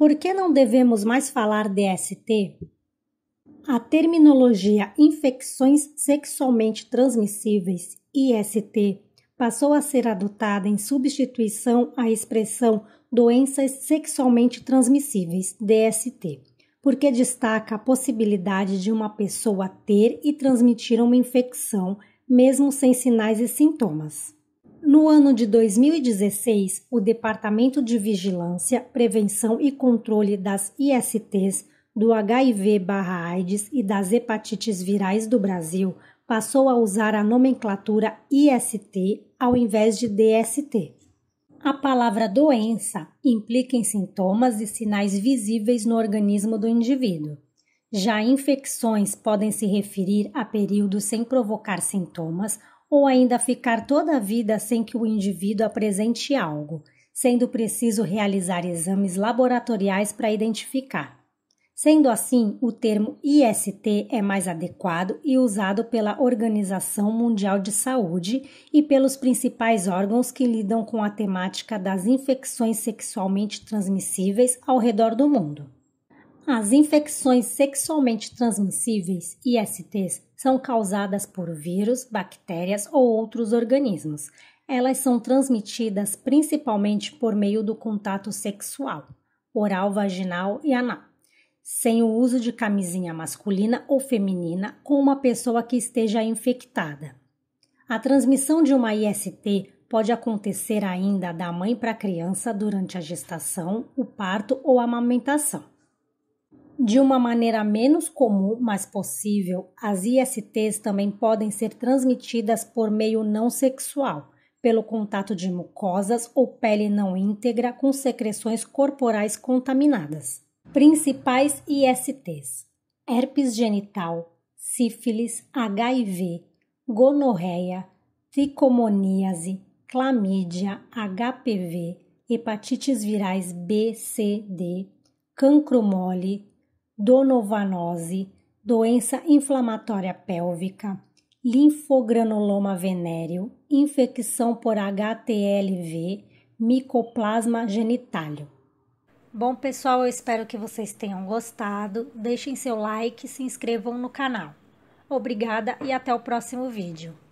Por que não devemos mais falar DST? A terminologia infecções sexualmente transmissíveis, IST, passou a ser adotada em substituição à expressão doenças sexualmente transmissíveis, DST, porque destaca a possibilidade de uma pessoa ter e transmitir uma infecção, mesmo sem sinais e sintomas. No ano de 2016, o Departamento de Vigilância, Prevenção e Controle das ISTs, do HIV/AIDS e das hepatites virais do Brasil passou a usar a nomenclatura IST ao invés de DST. A palavra doença implica em sintomas e sinais visíveis no organismo do indivíduo. Já infecções podem se referir a períodos sem provocar sintomas ou ainda ficar toda a vida sem que o indivíduo apresente algo, sendo preciso realizar exames laboratoriais para identificar. Sendo assim, o termo IST é mais adequado e usado pela Organização Mundial de Saúde e pelos principais órgãos que lidam com a temática das infecções sexualmente transmissíveis ao redor do mundo. As infecções sexualmente transmissíveis, ISTs, são causadas por vírus, bactérias ou outros organismos. Elas são transmitidas principalmente por meio do contato sexual, oral, vaginal e anal, sem o uso de camisinha masculina ou feminina com uma pessoa que esteja infectada. A transmissão de uma IST pode acontecer ainda da mãe para a criança durante a gestação, o parto ou a amamentação. De uma maneira menos comum, mas possível, as ISTs também podem ser transmitidas por meio não sexual, pelo contato de mucosas ou pele não íntegra com secreções corporais contaminadas. Principais ISTs: herpes genital, sífilis, HIV, gonorreia, tricomoníase, clamídia, HPV, hepatites virais B, C, D, cancro mole, donovanose, doença inflamatória pélvica, linfogranuloma venéreo, infecção por HTLV, micoplasma genitalio. Bom, pessoal, eu espero que vocês tenham gostado. Deixem seu like e se inscrevam no canal. Obrigada e até o próximo vídeo.